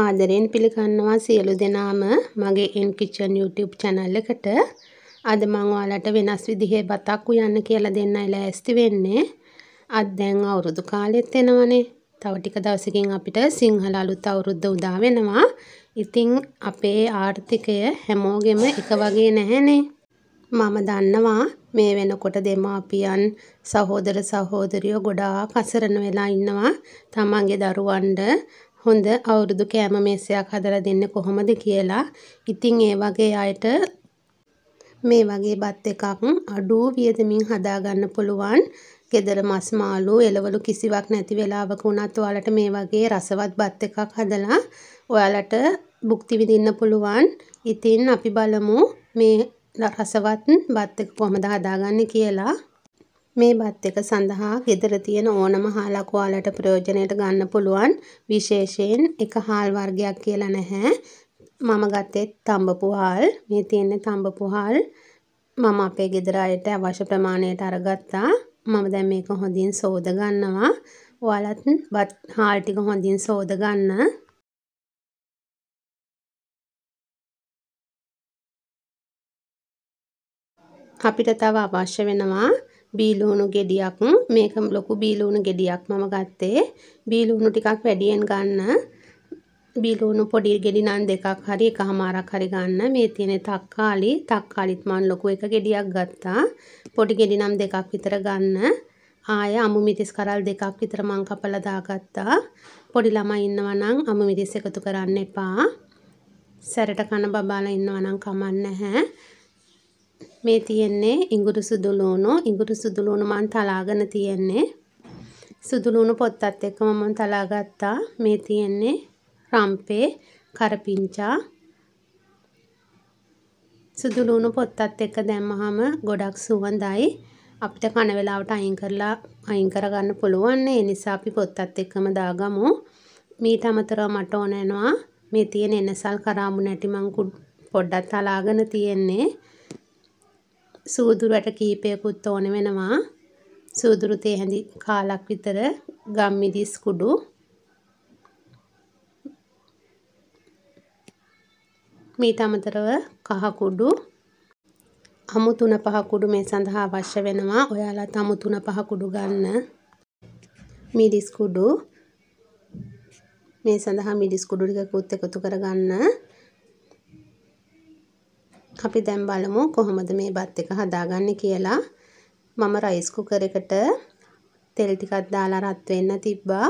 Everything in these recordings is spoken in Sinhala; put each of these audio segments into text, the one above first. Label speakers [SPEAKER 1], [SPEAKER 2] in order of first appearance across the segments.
[SPEAKER 1] ආදරයෙන් පිළිගන්නවා සියලු දෙනාම මගේ එන් කිචන් YouTube channel එකට. අද මම ඔයාලට වෙනස් විදිහේ බතක් උයන්න කියලා දෙන්නයි ලෑස්ති වෙන්නේ. අද දැන් අවුරුදු කාලෙත් එනවනේ. තව ටික දවසකින් අපිට සිංහල අලුත් අවුරුද්ද උදා වෙනවා. ඉතින් අපේ ආර්ථිකය හැමෝගෙම එක වගේ නැහැනේ. මම දන්නවා මේ වෙනකොට දෙමාපියන් සහෝදර සහෝදරියෝ ගොඩාක් අසරණ වෙලා ඉන්නවා. තමන්ගේ දරුවන්ට හොඳ අවුරුදු කෑම මේසයක් හදලා දෙන්න කොහොමද කියලා. ඉතින් ඒ වගේ අයට මේ වගේ බත් එකක් අඩු වියදමින් හදාගන්න පුළුවන්. ගෙදර මස් මාළු එළවලු කිසිවක් නැති වෙලාවක වුණත් ඔයාලට මේ වගේ රසවත් බත් එකක් හදලා ඔයාලට භුක්ති විඳින්න පුළුවන්. ඉතින් අපි බලමු මේ රසවත් බත් එක කොහමද හදාගන්නේ කියලා. මේ බත් එක සඳහා ගෙදර තියෙන ඕනම හාලක් ඔයාලට ප්‍රයෝජනයට ගන්න පුළුවන් විශේෂයෙන් එක හාල් වර්ගයක් කියලා නැහැ මම ගත්තේ තඹපු හාල් මේ තියෙන තඹපු හාල් මම අපේ ගෙදර අයට අවශ්‍ය ප්‍රමාණයට අරගත්තා මම දැන් මේක හොඳින් සෝද ගන්නවා ඔයාලත් බත් හාල් ටික හොඳින් සෝද ගන්න අපිට තව අවශ්‍ය වෙනවා බීලූණු ගෙඩියක් මේක ලොකු බීලූණු ගෙඩියක් මම ගත්තේ බීලූණු ටිකක් වැඩියෙන් ගන්න බීලූණු පොඩි ගෙඩි නම් දෙකක් හරි එකහමාරක් හරි ගන්න මේ තියෙන තක්කාලි තක්කාලිත් මම ලොකු එක ගෙඩියක් ගත්තා පොඩි ගෙඩි නම් දෙකක් විතර ගන්න ආය අමු මිරිස් කරල් දෙකක් විතර මං කපලා දාගත්තා පොඩි ළමයි ඉන්නවා නම් අමු මිරිස් එකතු කරන්න එපා සැරට කන බබාලා ඉන්නවා නම් කමන්නේ නැහැ මේ තියෙන්නේ ඉඟුරු සුදු ලූණු. ඉඟුරු සුදු ලූණු මම තලාගෙන තියෙන්නේ. සුදු ලූණු පොත්තත් එක්කම මම තලාගත්තා. මේ තියෙන්නේ රම්පේ කරපිංචා. සුදු ලූණු පොත්තත් එක්ක දැම්මහම ගොඩක් සුවඳයි. අපිට කන වේලාවට අයින් කරලා අයින් කරගන්න පුළුවන්. ඒ නිසා අපි පොත්තත් එක්කම දාගමු. මීට අමතරව මට ඕන වෙනවා මේ තියෙන එනසල් කරාමු නැටි මං පොඩ්ඩක් තලාගෙන තියෙන්නේ. සූදුරට කීපයකුත් ඕන වෙනවා සූදුරු තේ හැඳි කාලක් විතර ගම්මිරිස් කුඩු මීට අමතරව කහ කුඩු අමු තුන පහ කුඩු මේ සඳහා අවශ්‍ය වෙනවා. ඔයාලා අමු තුන පහ කුඩු ගන්න. මිරිස් කුඩු මේ සඳහා මිරිස් කුඩු ටිකකුත් එකතු කරගන්න. අපි දැන් බලමු කොහොමද මේ බත් එක හදාගන්නේ කියලා. මම රයිස් කුකර් එකට තෙල් ටිකක් දාලා රත් වෙන්න තිබ්බා.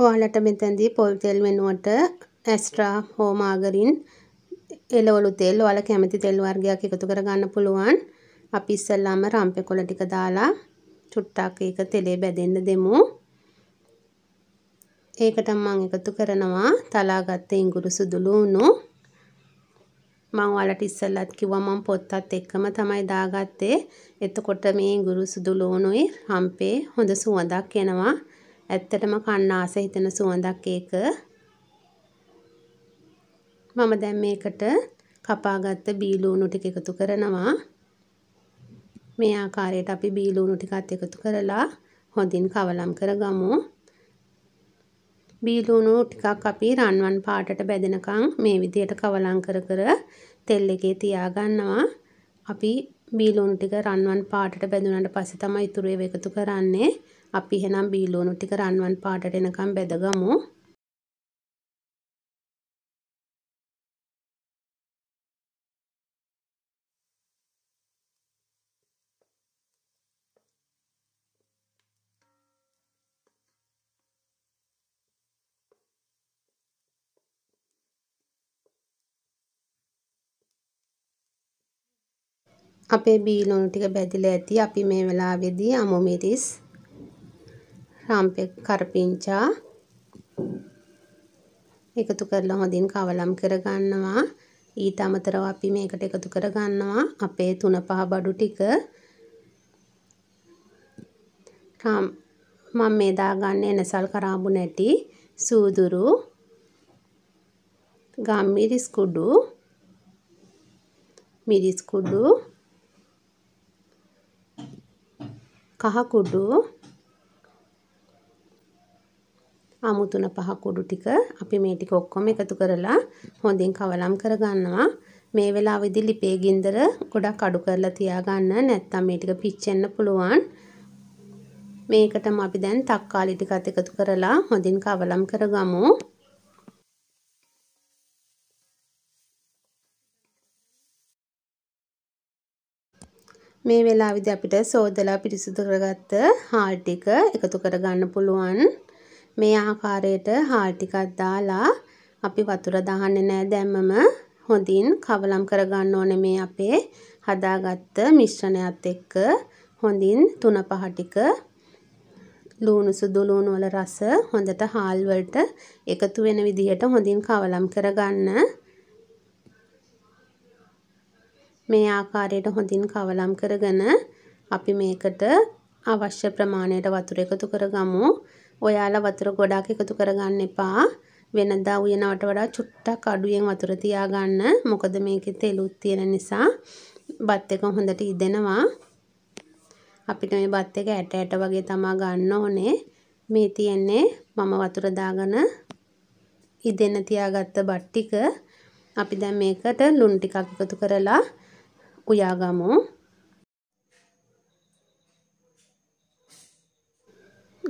[SPEAKER 1] ඔයාලට මෙතෙන්දී පොල් තෙල් වෙනුවට ඇස්ට්‍රා හෝ මාගරින් එළවලු තෙල් ඔයාලා කැමති තෙල් වර්ගයක් එකතු කරගන්න පුළුවන්. අපි ඉස්සෙල්ලාම රම්පෙ කොළ ටික දාලා චුට්ටක් ඒක තෙලේ බැදෙන්න දෙමු. ඒකට මම එකතු කරනවා තලාගත්ත ඉඟුරු සුදුළු උණු මම ඔයාලට ඉස්සෙල්ලත් කිව්වා මම පොත්තත් එක්කම තමයි දාගත්තේ. එතකොට මේ ගුරු සුදු ලෝණුයි හම්පේ හොඳ සුවඳක් එනවා. ඇත්තටම කන්න ආස හිතෙන සුවඳක් ඒක. මම දැන් මේකට කපාගත්ත බීලූණු ටික එකතු කරනවා. මේ ආකාරයට අපි බීලූණු ටිකත් එකතු කරලා හොඳින් කවලම් කරගමු. බීලුණු ටිකක් අපි රන්වන් පාටට බැදෙනකම් මේ විදියට කවලම් කර කර තෙල් එකේ තියාගන්නවා. අපි බීලුණු ටික රන්වන් පාටට බැදුනට පස්සේ තමයි ඉතුරු ඒව එකතු කරන්නේ. අපි එහෙනම් බීලුණු ටික රන්වන් පාටට එනකම් බැදගමු. අපේ බීලොන් ටික බැදිලා ඇති. අපි මේ වෙලාවේදී අමු මිරිස්, රම්පෙක් කරපිංචා එකතු කරලා හොඳින් කවලම් කරගන්නවා. ඊට අමතරව අපි මේකට එකතු කරගන්නවා අපේ තුන පහ බඩු ටික. මම මේ දාගන්නේ එනසල් කරාඹු නැටි, සූදුරු, ගම්මිරිස් කුඩු, මිරිස් කුඩු කහකුඩු අමුතුන පහ කුඩු ටික අපි මේ ටික ඔක්කොම එකතු කරලා හොඳින් කවලම් කරගන්නවා මේ වෙලාවේදී ලිපේ ගින්දර ගොඩක් අඩු කරලා තියාගන්න නැත්නම් මේ ටික පිච්චෙන්න පුළුවන් මේකටම අපි දැන් තක්කාලි ටිකත් එකතු කරලා හොඳින් කවලම් කරගමු මේ වෙලාවේදී අපිට සෝදලා පිරිසිදු කරගත්ත හාල් ටික එකතු කරගන්න පුළුවන්. මේ ආකාරයට හාල් ටිකක් දාලා අපි වතුර දාන්නේ නැහැ දැම්මම හොඳින් කවලම් කරගන්න ඕනේ මේ අපේ හදාගත්ත මිශ්‍රණයත් එක්ක හොඳින් තුන පහ ටික ලුණු සුදු ලුණු වල රස හොඳට හාල් වලට එකතු වෙන විදිහට හොඳින් කවලම් කරගන්න. මේ ආකාරයට හොඳින් කවලම් කරගෙන අපි මේකට අවශ්‍ය ප්‍රමාණයට වතුර එකතු කරගමු. ඔයාලා වතුර ගොඩාක් එකතු කරගන්න එපා. වෙනදා උයනවට වඩා චුට්ටක් අඩුවෙන් වතුර තියාගන්න. මොකද මේකේ තෙලුත් තියෙන නිසා බත් එක හොඳට ඉදෙනවා. අපිට මේ බත් එක ඇට ඇට වගේ තමා ගන්න ඕනේ. මේ තියන්නේ මම වතුර දාගෙන ඉදෙන්න තියාගත්ත බත් ටික. අපි දැන් මේකට ලුණු ටිකක් එකතු කරලා උයාගමු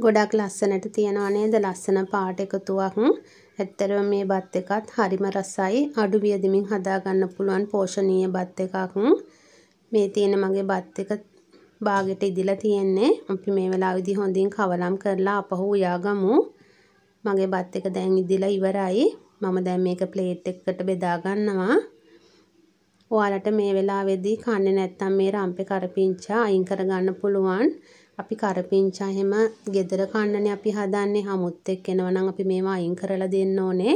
[SPEAKER 1] ගොඩක් ලස්සනට තියෙනවා නේද ලස්සන පාට එකතුවක් ඇත්තරම මේ බත් එකත් හරිම රසයි අඩු වියදමින් හදාගන්න පුළුවන් පෝෂණීය බත් එකක් මේ තියෙන මගේ බත් එක බාගෙට ඉදිලා තියෙන්නේ අපි මේ වෙලාවේදී හොඳින් කවලම් කරලා අපහු උයාගමු මගේ බත් එක දැන් ඉදිලා ඉවරයි මම දැන් මේක ප්ලේට් එකකට බෙදා ගන්නවා ඔයාලට මේ වෙලාවේදී කන්නේ නැත්නම් මේ රම්පේ කරපිංචා අයින් කරගන්න පුළුවන්. අපි කරපිංචා එහෙම gedara කන්නනේ අපි හදන්නේ හමුත් එක්ක එනවනම් අපි මේවා අයින් කරලා දෙන්න ඕනේ.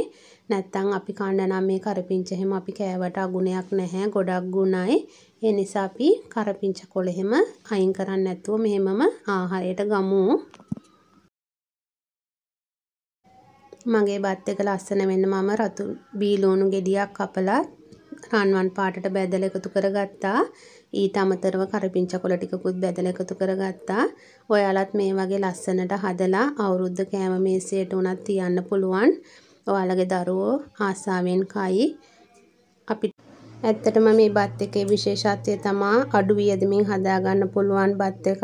[SPEAKER 1] නැත්නම් අපි කන්න නම් මේ කරපිංචා එහෙම අපි කෑවට අගුණයක් නැහැ. ගොඩක් ගුණයි. ඒ නිසා අපි කරපිංචා කොළ එහෙම අයින් කරන්නේ නැතුව මෙහෙමම ආහාරයට ගමු. මගේ බත් එක ලස්සන වෙන්න මම රතු බීලෝණු ගෙඩියක් කපලා රන්වන් පාටට බැදලා එකතු කරගත්තා. ඊට අමතරව කරපිංචකොළ ටිකකුත් බැදලා එකතු කරගත්තා. ඔයාලත් මේ වගේ ලස්සනට හදලා අවුරුද්ද කෑම මේසයට උනත් තියන්න පුළුවන්. ඔයාලගේ දරුවෝ ආසාවෙන් කයි. අපිට ඇත්තටම මේ බත් එකේ විශේෂත්වය තමා අඩු වියදමින් හදාගන්න පුළුවන් බත් එකක්.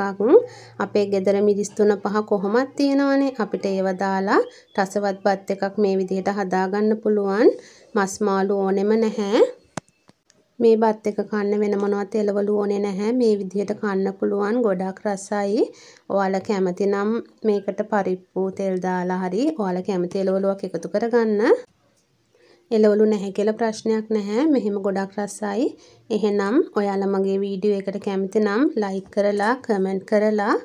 [SPEAKER 1] අපේ ගෙදර මිරිස් තුන පහ කොහොමත් තියෙනවනේ. අපිට ඒව දාලා රසවත් බත් එකක් මේ විදිහට හදාගන්න පුළුවන්. මස් මාළු ඕනෙම නැහැ. මේ බත් එක කන්න වෙන මොනවත් එළවලු ඕනේ නැහැ. මේ විදිහට කන්න පුළුවන් ගොඩක් රසයි. ඔයාලා කැමති නම් මේකට පරිප්පු තෙල් දාලා හරි ඔයාලා කැමති එළවලුවක් එකතු කරගන්න. එළවලු නැහැ කියලා ප්‍රශ්නයක් නැහැ. මෙහෙම ගොඩක් රසයි. එහෙනම් ඔයාලා මගේ වීඩියෝ එකට කැමති නම් ලයික් කරලා කමෙන්ට් කරලා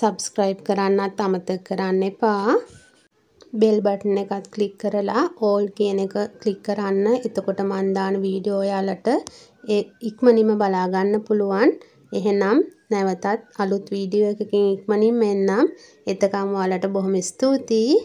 [SPEAKER 1] subscribe කරන්නත් අමතක කරන්න එපා. බෙල් බටන එකත් ක්ලික් කරලා ඕල් කියන එක ක්ලික් කරන්න එතකොට මන්දාන වීඩියෝ ඔයාලට ඉක්මනින්ම බලා ගන්න පුළුවන් එහෙනම් නැවතත් අලුත් වීඩියෝ එකකින් ඉක්මනින්ම එන්නම් එතකම් ඔයාලට බොහොම ස්තුතියි